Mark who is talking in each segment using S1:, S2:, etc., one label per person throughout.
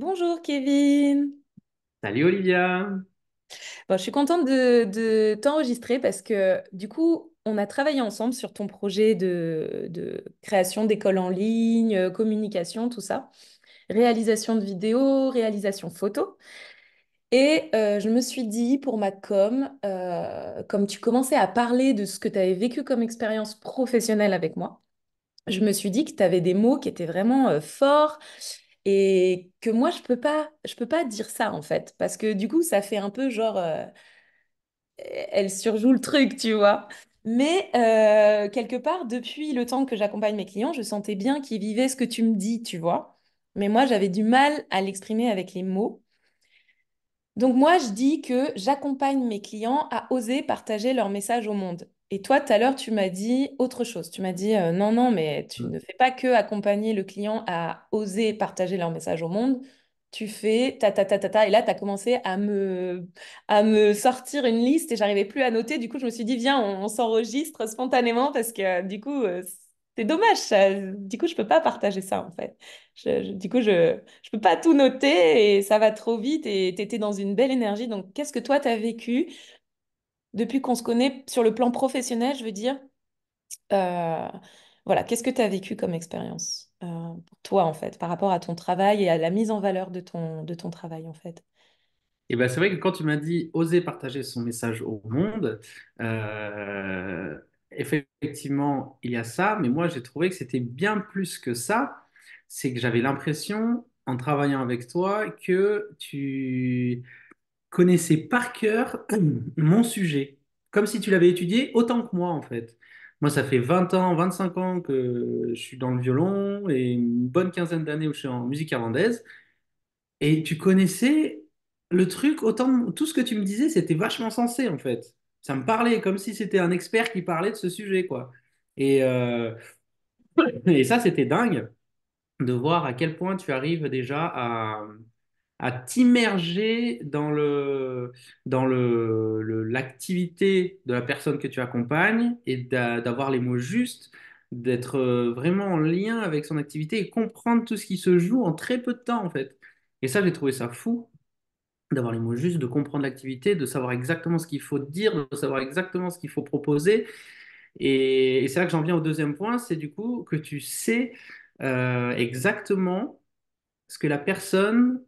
S1: Bonjour Kevin.
S2: Salut Olivia.
S1: Bon, je suis contente de, t'enregistrer parce que du coup, on a travaillé ensemble sur ton projet de, création d'école en ligne, euh, communication, tout ça, réalisation de vidéos, réalisation photo. Et euh, je me suis dit, pour ma com, euh, comme tu commençais à parler de ce que tu avais vécu comme expérience professionnelle avec moi, je me suis dit que tu avais des mots qui étaient vraiment forts, et que moi, je peux pas, je peux pas dire ça, en fait. Parce que du coup, ça fait un peu genre. Euh, e-, elle surjoue le truc, tu vois. Mais euh, quelque part, depuis le temps que j'accompagne mes clients, je sentais bien qu'ils vivaient ce que tu me dis, tu vois. Mais moi, j'avais du mal à l'exprimer avec les mots. Donc moi, je dis que j'accompagne mes clients à oser partager leur message au monde. Et toi, tout à l'heure, tu m'as dit autre chose. Tu m'as dit euh, non, non, mais tu mm. ne fais pas que accompagner le client à oser partager leur message au monde. Tu fais ta ta ta ta ta. Et là, tu as commencé à me, à me sortir une liste et j'arrivais plus à noter. Du coup, je me suis dit, viens, on, s'enregistre spontanément parce que du coup, euh, c'est dommage. Du coup, je ne peux pas partager ça en fait. du coup, je ne peux pas tout noter et ça va trop vite et tu étais dans une belle énergie. Donc, qu'est-ce que toi, tu as vécu depuis qu'on se connaît sur le plan professionnel, je veux dire. Euh, voilà, qu'est-ce que tu as vécu comme expérience euh, toi, en fait, par rapport à ton travail et à la mise en valeur de ton, de ton travail, en fait et eh ben, c'est
S2: vrai que quand tu m'as dit oser partager son message au monde, euh, effectivement, il y a ça, mais moi j'ai trouvé que c'était bien plus que ça. C'est que j'avais l'impression, en travaillant avec toi, que tu, connaissait par cœur mon sujet, comme si tu l'avais étudié autant que moi en fait. Moi, ça fait 20 ans, 25 ans que je suis dans le violon et une bonne quinzaine d'années où je suis en musique irlandaise. Et tu connaissais le truc autant. Tout ce que tu me disais, c'était vachement sensé en fait. Ça me parlait comme si c'était un expert qui parlait de ce sujet quoi. Et, euh, et ça, c'était dingue de voir à quel point tu arrives déjà à à t'immerger dans le dans le l'activité de la personne que tu accompagnes et d'avoir les mots justes, d'être euh, vraiment en lien avec son activité et comprendre tout ce qui se joue en très peu de temps en fait. Et ça, j'ai trouvé ça fou d'avoir les mots justes, de comprendre l'activité, de savoir exactement ce qu'il faut dire, de savoir exactement ce qu'il faut proposer. Et, c'est là que j'en viens au deuxième point, c'est du coup que tu sais euh, exactement ce que la personne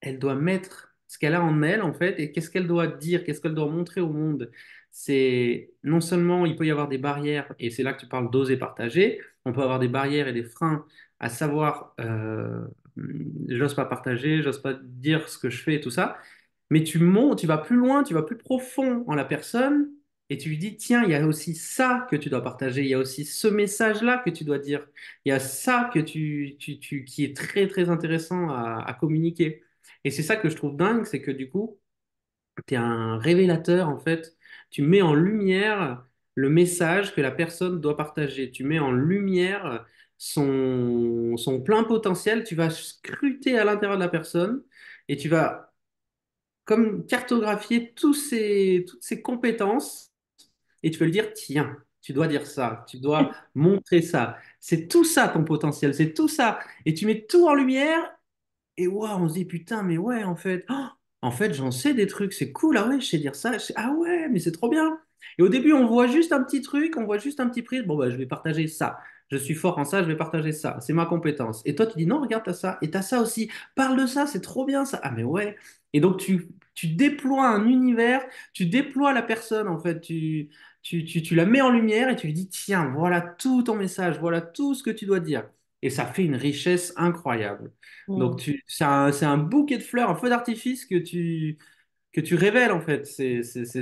S2: elle doit mettre ce qu'elle a en elle, en fait, et qu'est-ce qu'elle doit dire, qu'est-ce qu'elle doit montrer au monde. C'est non seulement il peut y avoir des barrières, et c'est là que tu parles d'oser partager, on peut avoir des barrières et des freins à savoir, euh, j'ose pas partager, j'ose pas dire ce que je fais et tout ça, mais tu montes, tu vas plus loin, tu vas plus profond en la personne, et tu lui dis, tiens, il y a aussi ça que tu dois partager, il y a aussi ce message-là que tu dois dire, il y a ça que tu, tu, tu qui est très, très intéressant à communiquer. Et c'est ça que je trouve dingue, c'est que du coup, tu es un révélateur, en fait. Tu mets en lumière le message que la personne doit partager. Tu mets en lumière son, son plein potentiel. Tu vas scruter à l'intérieur de la personne et tu vas comme cartographier tous ses, toutes ses compétences et tu peux lui dire, tiens, tu dois dire ça, tu dois montrer ça. C'est tout ça ton potentiel, c'est tout ça. Et tu mets tout en lumière et on se dit putain, mais ouais, en fait, oh, en fait, j'en sais des trucs, c'est cool, ah ouais, je sais dire ça, ah ouais, mais c'est trop bien. Et au début, on voit juste un petit truc, on voit juste un petit prix, bon, bah, je vais partager ça. Je suis fort en ça, je vais partager ça. C'est ma compétence. Et toi, tu dis non, regarde, t'as ça. Et t'as ça aussi. Parle de ça, c'est trop bien ça. Ah, mais ouais. Et donc, tu, tu déploies un univers, tu déploies la personne, en fait. Tu, tu, tu, tu la mets en lumière et tu lui dis tiens, voilà tout ton message, voilà tout ce que tu dois dire et ça fait une richesse incroyable. Mm. Donc tu, c'est un, bouquet de fleurs, un feu d'artifice que tu, que tu révèles en fait. C'est,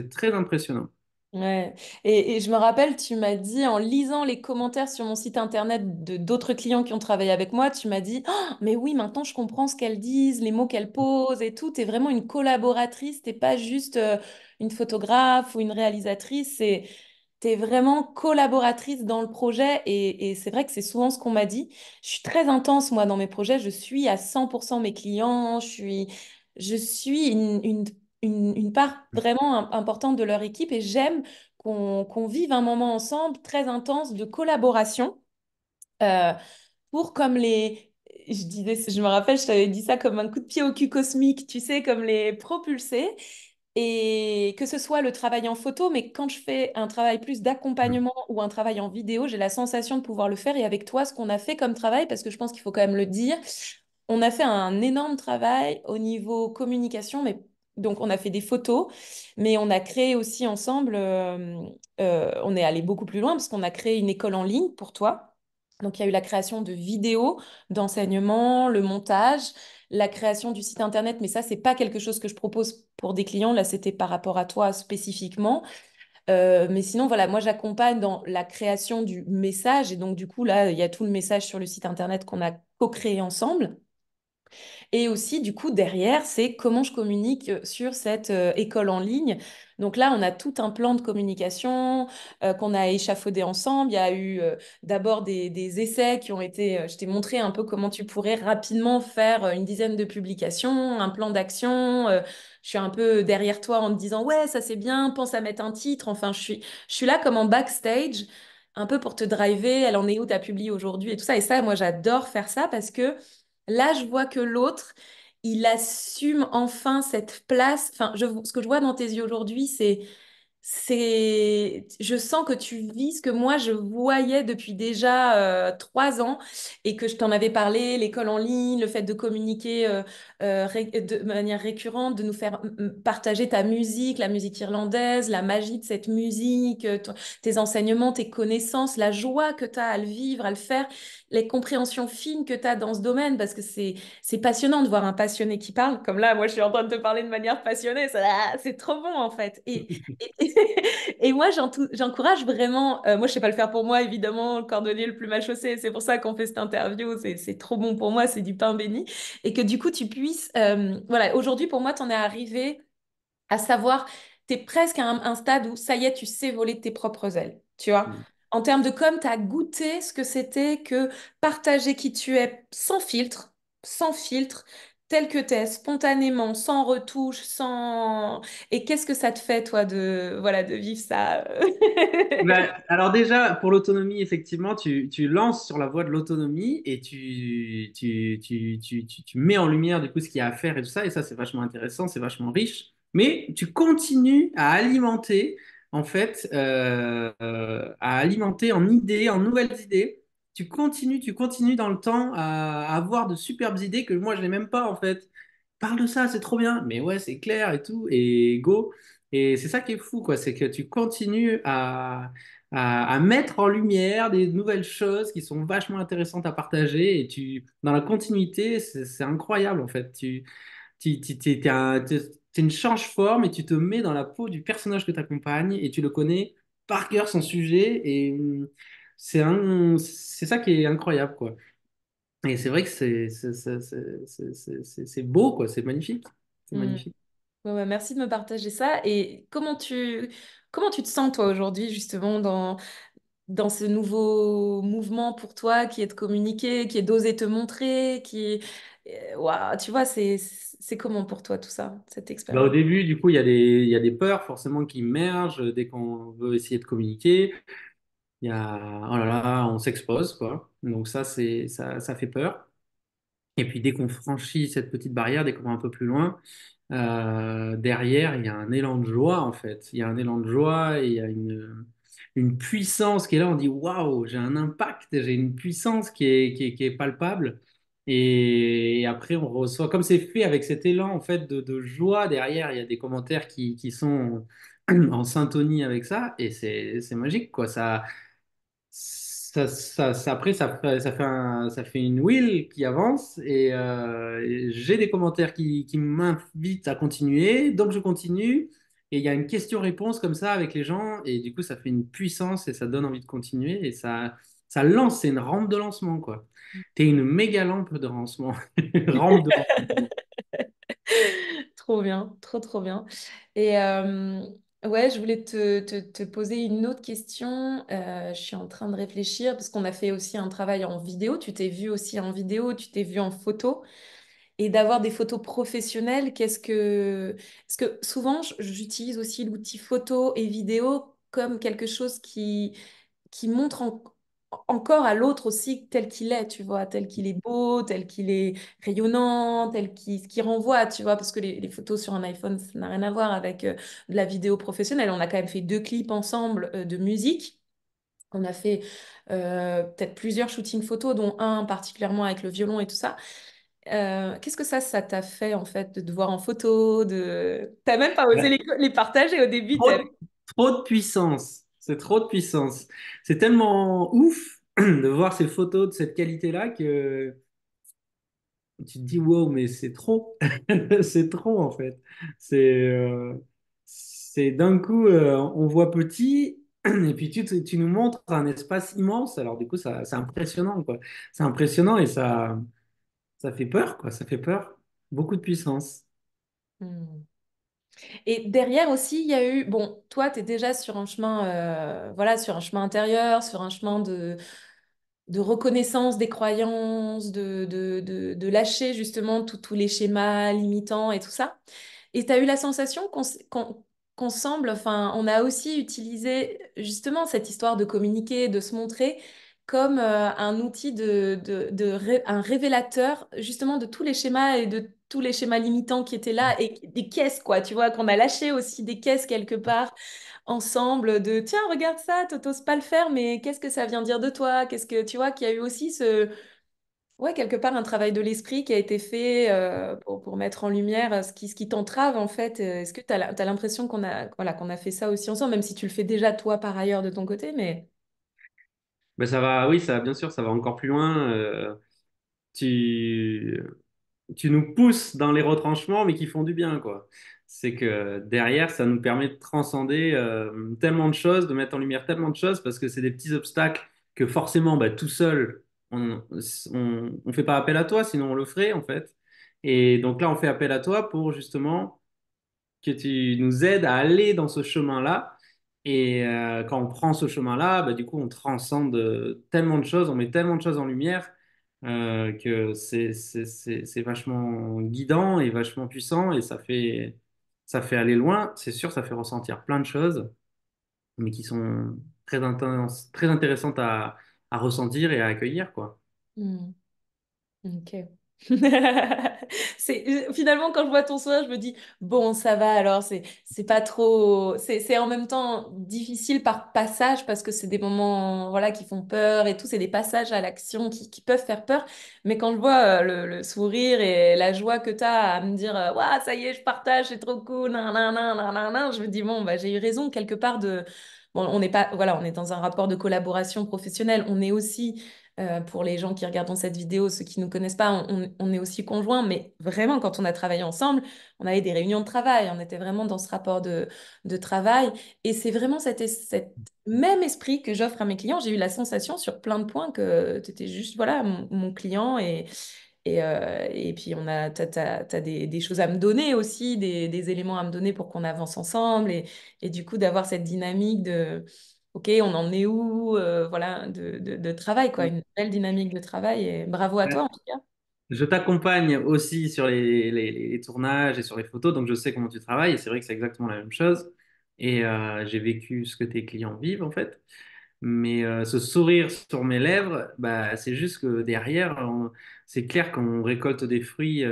S2: très impressionnant.
S1: Et, et, je me rappelle, tu m'as dit en lisant les commentaires sur mon site internet de d'autres clients qui ont travaillé avec moi, tu m'as dit ah mais oui, maintenant je comprends ce qu'elles disent, les mots qu'elles posent et tout. es vraiment une collaboratrice, t'es pas juste euh, une photographe ou une réalisatrice. C'est tu es vraiment collaboratrice dans le projet et, c'est vrai que c'est souvent ce qu'on m'a dit. Je suis très intense, moi, dans mes projets. Je suis à 100% mes clients. Je suis, je suis une, une, une, part vraiment importante de leur équipe et j'aime qu'on vive un moment ensemble très intense de collaboration euh, pour comme les, je disais, je me rappelle, je t'avais dit ça comme un coup de pied au cul cosmique, tu sais, comme les propulser. Et que ce soit le travail en photo, mais quand je fais un travail plus d'accompagnement ou un travail en vidéo, j'ai la sensation de pouvoir le faire. Et avec toi, ce qu'on a fait comme travail, parce que je pense qu'il faut quand même le dire, on a fait un énorme travail au niveau communication, mais donc on a fait des photos, mais on a créé aussi ensemble, euh, euh, on est allé beaucoup plus loin parce qu'on a créé une école en ligne pour toi. Donc il y a eu la création de vidéos, d'enseignement, le montage, la création du site internet, mais ça, c'est pas quelque chose que je propose pour des clients. Là, c'était par rapport à toi spécifiquement. Euh, mais sinon, voilà, moi j'accompagne dans la création du message. Et donc, du coup, là, il y a tout le message sur le site internet qu'on a co-créé ensemble. Et aussi, du coup, derrière, c'est comment je communique euh, sur cette euh, école en ligne. Donc là, on a tout un plan de communication euh, qu'on a échafaudé ensemble. Il y a eu d'abord des, essais qui ont été, je t'ai montré un peu comment tu pourrais rapidement faire une dizaine de publications, un plan d'action. je suis un peu derrière toi en te disant, ouais, ça c'est bien, pense à mettre un titre. Enfin, je suis, je suis là comme en backstage un peu pour te driver, elle en est où, t'as publié aujourd'hui et tout ça. Et ça, moi, j'adore faire ça parce que Là, je vois que l'autre, il assume enfin cette place. Enfin, ce que je vois dans tes yeux aujourd'hui, c'est c'est je sens que tu vis ce que moi je voyais depuis déjà euh, trois ans et que je t'en avais parlé l'école en ligne le fait de communiquer euh, euh, de manière récurrente de nous faire partager ta musique la musique irlandaise la magie de cette musique tes enseignements tes connaissances la joie que tu as à le vivre à le faire les compréhensions fines que tu as dans ce domaine parce que c'est c'est passionnant de voir un passionné qui parle comme là moi je suis en train de te parler de manière passionnée ça c'est trop bon en fait et et moi, j'encourage vraiment, euh, moi je sais pas le faire pour moi, évidemment, le cordonnier le plus mal chaussé, c'est pour ça qu'on fait cette interview, c'est trop bon pour moi, c'est du pain béni. Et que du coup, tu puisses, euh, voilà, aujourd'hui pour moi, tu en es arrivé à savoir, tu es presque à un, stade où ça y est, tu sais voler tes propres ailes, tu vois. Mm. En termes de comme tu as goûté ce que c'était que partager qui tu es sans filtre, sans filtre, tel que t'es, spontanément, sans retouche, sans. Et qu'est-ce que ça te fait, toi, de voilà, de vivre ça
S2: eh ben, Alors déjà, pour l'autonomie, effectivement, tu, lances sur la voie de l'autonomie et tu tu, tu, tu, mets en lumière du coup ce qu'il y a à faire et tout ça. Et ça, c'est vachement intéressant, c'est vachement riche. Mais tu continues à alimenter, en fait, euh, à alimenter en idées, en nouvelles idées tu continues, tu continues dans le temps à avoir de superbes idées que moi, je n'ai même pas, en fait. Parle de ça, c'est trop bien. Mais ouais, c'est clair et tout, et go. Et c'est ça qui est fou, quoi. C'est que tu continues à, mettre en lumière des nouvelles choses qui sont vachement intéressantes à partager. Et tu, dans la continuité, c'est incroyable, en fait. Tu, tu, tu es, une change-forme et tu te mets dans la peau du personnage que tu accompagnes et tu le connais par cœur son sujet. Et, c'est un, c'est ça qui est incroyable, quoi. Et c'est vrai que c'est, c'est, beau, quoi. C'est magnifique. C'est mmh. magnifique.
S1: merci de me partager ça. Et comment tu, comment tu te sens, toi, aujourd'hui, justement, dans, dans ce nouveau mouvement pour toi qui est de communiquer, qui est d'oser te montrer, qui eh, tu vois, c'est, c'est comment pour toi tout ça, cette bah, expérience Au début,
S2: du coup, il y, a des, il y a des peurs forcément qui émergent euh, dès qu'on veut essayer de communiquer. Il y a, oh là là, on s'expose, quoi. Donc ça, c'est, ça, fait peur. Et puis dès qu'on franchit cette petite barrière, dès qu'on va un peu plus loin, euh, derrière, il y a un élan de joie, en fait. Il y a un élan de joie et il y a une, puissance qui est là. On dit, waouh, j'ai un impact, j'ai une puissance qui est, palpable. Et après, on reçoit, comme c'est fait avec cet élan en fait de, joie derrière, il y a des commentaires qui, qui sont en syntonie avec ça, et c'est magique, quoi. Ça, ça, ça, après, ça, ça, fait un, ça fait une wheel qui avance euh, et, j'ai des commentaires qui, qui m'invitent à continuer, donc je continue. Et il y a une question-réponse comme ça avec les gens et du coup, ça fait une puissance et ça donne envie de continuer et ça, ça lance, c'est une rampe de lancement quoi. T'es une méga lampe de lancement. rampe de
S1: trop bien, trop trop bien. Et euh, Ouais, je voulais te, te, te poser une autre question. Euh, je suis en train de réfléchir parce qu'on a fait aussi un travail en vidéo. Tu t'es vu aussi en vidéo, tu t'es vu en photo. Et d'avoir des photos professionnelles, qu'est-ce que. Parce que souvent, j'utilise aussi l'outil photo et vidéo comme quelque chose qui, qui montre en, encore à l'autre aussi tel qu'il est, tu vois, tel qu'il est beau, tel qu'il est rayonnant, tel qu'il qui renvoie, tu vois, parce que les, photos sur un iPhone, ça n'a rien à voir avec euh, de la vidéo professionnelle. On a quand même fait deux clips ensemble euh, de musique. On a fait euh, peut-être plusieurs shootings photos, dont un particulièrement avec le violon et tout ça. Qu'est-ce que ça, ça t'a fait en fait de te voir en photo de... T'as même pas bah osé les, partager au début.
S2: trop de puissance. C'est trop de puissance. C'est tellement ouf de voir ces photos de cette qualité-là que tu te dis wow, mais c'est trop. c'est trop en fait. C'est euh, d'un coup, euh, on voit petit et puis tu, nous montres un espace immense. Alors du coup, c'est impressionnant quoi. C'est impressionnant et ça, ça fait peur quoi. Ça fait peur. Beaucoup de puissance.
S1: Hmm. Et derrière aussi, il y a eu, bon, toi, tu es déjà sur un chemin, euh, voilà, sur un chemin intérieur, sur un chemin de, reconnaissance des croyances, de, lâcher justement tous les schémas limitants et tout ça. Et tu as eu la sensation qu'on semble, enfin, on a aussi utilisé justement cette histoire de communiquer, de se montrer comme euh, un outil de, un révélateur justement de tous les schémas et de tous les schémas limitants qui étaient là et des caisses quoi tu vois qu'on a lâché aussi des caisses quelque part ensemble de tiens regarde ça t'oses pas le faire mais qu'est-ce que ça vient dire de toi qu'est-ce que tu vois qu'il y a eu aussi ce ouais quelque part un travail de l'esprit qui a été fait euh, pour, mettre en lumière euh, ce qui, ce qui t'entrave en fait est-ce que tu as, as l'impression qu'on a voilà qu'on a fait ça aussi ensemble même si tu le fais déjà toi par ailleurs de ton côté mais
S2: ben, ça va, oui, ça, bien sûr, ça va encore plus loin. Euh, tu, tu nous pousses dans les retranchements, mais qui font du bien, quoi. C'est que derrière, ça nous permet de transcender euh, tellement de choses, de mettre en lumière tellement de choses, parce que c'est des petits obstacles que forcément, ben, tout seul, on ne fait pas appel à toi, sinon on le ferait, en fait. Et donc là, on fait appel à toi pour justement que tu nous aides à aller dans ce chemin-là et euh, quand on prend ce chemin-là, bah, du coup, on transcende euh, tellement de choses, on met tellement de choses en lumière euh, que c'est, vachement guidant et vachement puissant et ça fait, ça fait aller loin. C'est sûr, ça fait ressentir plein de choses, mais qui sont très, très intéressantes à, à ressentir et à accueillir. Quoi.
S1: Mmh. Ok. c'est finalement quand je vois ton sourire, je me dis bon ça va alors c'est c'est pas trop c'est en même temps difficile par passage parce que c'est des moments voilà qui font peur et tout c'est des passages à l'action qui, qui, peuvent faire peur mais quand je vois euh, le, sourire et la joie que tu as à me dire euh, waouh ça y est je partage c'est trop cool nan, nan, nan, je me dis bon bah j'ai eu raison quelque part de Bon, on n'est pas, voilà, on est dans un rapport de collaboration professionnelle. On est aussi euh, pour les gens qui regardent cette vidéo, ceux qui ne nous connaissent pas, on, est aussi conjoints, mais vraiment, quand on a travaillé ensemble, on avait des réunions de travail, on était vraiment dans ce rapport de, de travail. Et c'est vraiment cet, même esprit que j'offre à mes clients. J'ai eu la sensation sur plein de points que tu étais juste voilà, mon, client et, et, euh, et, puis, on a, tu as, des, des, choses à me donner aussi, des, des éléments à me donner pour qu'on avance ensemble. Et, et du coup, d'avoir cette dynamique de, OK, on en est où euh, voilà, de, de, travail, quoi, une belle dynamique de travail. Et bravo à toi, en tout cas.
S2: Je t'accompagne aussi sur les, les, tournages et sur les photos, donc je sais comment tu travailles. Et c'est vrai que c'est exactement la même chose. Et euh, j'ai vécu ce que tes clients vivent, en fait. Mais euh, ce sourire sur mes lèvres, bah, c'est juste que derrière, c'est clair qu'on récolte des fruits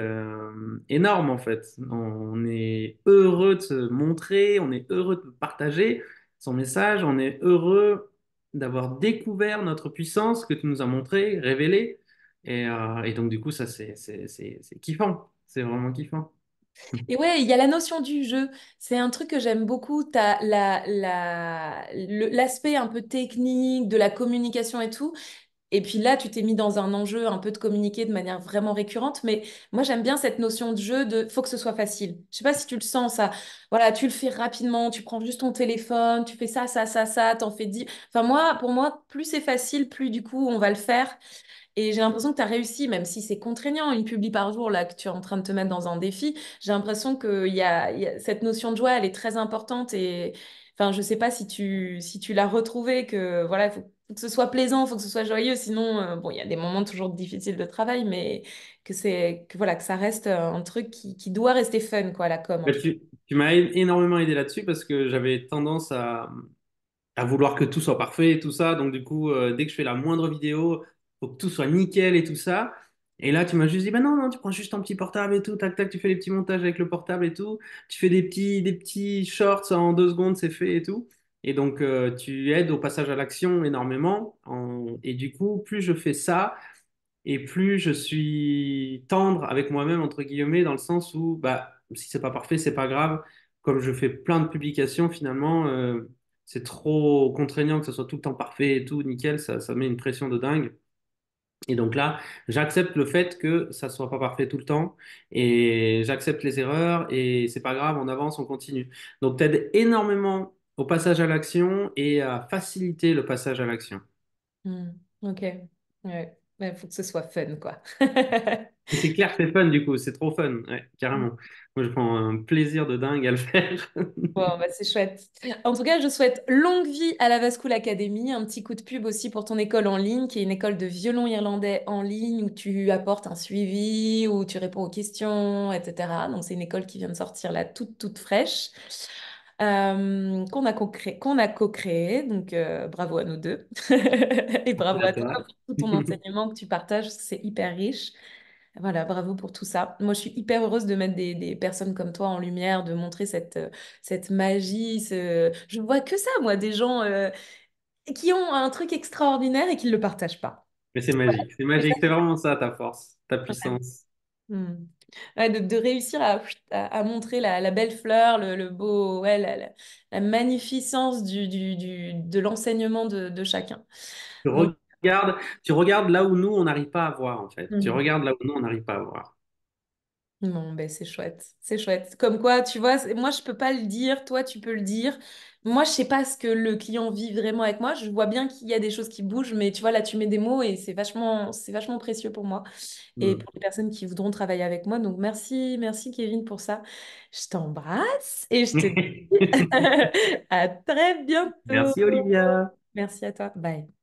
S2: énormes en fait. On est heureux de se montrer, on est heureux de partager son message. On est heureux d'avoir découvert notre puissance que tu nous as montrée, révélée. Et, euh, donc, du coup, ça, c'est kiffant. C'est vraiment kiffant.
S1: Et ouais, il y a la notion du jeu. C'est un truc que j'aime beaucoup. Tu as l'aspect la, un peu technique de la communication et tout. Et puis là, tu t'es mis dans un enjeu un peu de communiquer de manière vraiment récurrente. Mais moi, j'aime bien cette notion de jeu de faut que ce soit facile. Je sais pas si tu le sens, ça. Voilà, tu le fais rapidement, tu prends juste ton téléphone, tu fais ça, ça, ça, ça, t'en fais dix. Enfin, moi, pour moi, plus c'est facile, plus du coup, on va le faire. Et j'ai l'impression que tu as réussi, même si c'est contraignant, une publie par jour, là, que tu es en train de te mettre dans un défi. J'ai l'impression que il y a, cette notion de joie, elle est très importante. Et enfin, je sais pas si tu, si tu l'as retrouvée, que voilà, il faut faut que ce soit plaisant, faut que ce soit joyeux, sinon, euh, bon, il y a des moments toujours difficiles de travail, mais que c'est que voilà, que ça reste euh, un truc qui, qui doit rester fun, quoi, la com.
S2: tu, m'as énormément aidé là-dessus parce que j'avais tendance à, à vouloir que tout soit parfait et tout ça, donc du coup, euh, dès que je fais la moindre vidéo, faut que tout soit nickel et tout ça. Et là, tu m'as juste dit, ben non, non, tu prends juste ton petit portable et tout, tac, tac, tu fais les petits montages avec le portable et tout, tu fais des petits, des petits shorts en deux secondes, c'est fait et tout. Et donc, euh, tu aides au passage à l'action énormément. Et du coup, plus je fais ça, et plus je suis tendre avec moi-même, entre guillemets, dans le sens où, bah, si c'est pas parfait, c'est pas grave. Comme je fais plein de publications, finalement, euh, c'est trop contraignant que ce soit tout le temps parfait et tout, nickel, ça, ça met une pression de dingue. Et donc là, j'accepte le fait que ça ne soit pas parfait tout le temps et j'accepte les erreurs et c'est pas grave, on avance, on continue. Donc, tu aides énormément au passage à l'action et à faciliter le passage à l'action.
S1: Hmm, ok. Il faut que ce soit fun, quoi.
S2: c'est clair c'est fun, du coup. C'est trop fun, carrément. Hmm. Moi, je prends un plaisir de dingue à le faire.
S1: Bah, c'est chouette. En tout cas, je souhaite longue vie à la Vascoul Academy. Un petit coup de pub aussi pour ton école en ligne, qui est une école de violon irlandais en ligne, où tu apportes un suivi, où tu réponds aux questions, etc. Donc, c'est une école qui vient de sortir là, toute, toute fraîche qu'on a co-créé. co donc, euh, bravo à nous deux. Et bravo à toi pour tout ton enseignement que tu partages. C'est hyper riche. Voilà, bravo pour tout ça. Moi, je suis hyper heureuse de mettre des, personnes comme toi en lumière, de montrer cette, euh, cette magie. Ce... Je vois que ça, moi, des gens euh, qui ont un truc extraordinaire et qui ne le partagent pas.
S2: Mais c'est magique, c'est magique, c'est vraiment ça ta force, ta puissance.
S1: Mmh de, réussir à, à, montrer la, la, belle fleur, le, le beau, ouais, la, la, magnificence du, du, du de l'enseignement de, de, chacun.
S2: Tu regardes, tu regardes là où nous, on n'arrive pas à voir, en fait. Tu mmh. regardes là où nous, on n'arrive pas à voir.
S1: Non, ben c'est chouette, c'est chouette. Comme quoi, tu vois, moi, je peux pas le dire, toi, tu peux le dire moi, je sais pas ce que le client vit vraiment avec moi. Je vois bien qu'il y a des choses qui bougent, mais tu vois, là, tu mets des mots et c'est vachement, vachement précieux pour moi et mm. pour les personnes qui voudront travailler avec moi. Donc, merci, merci Kevin pour ça. Je t'embrasse et je te dis à très bientôt. Merci Olivia. Merci à toi. Bye.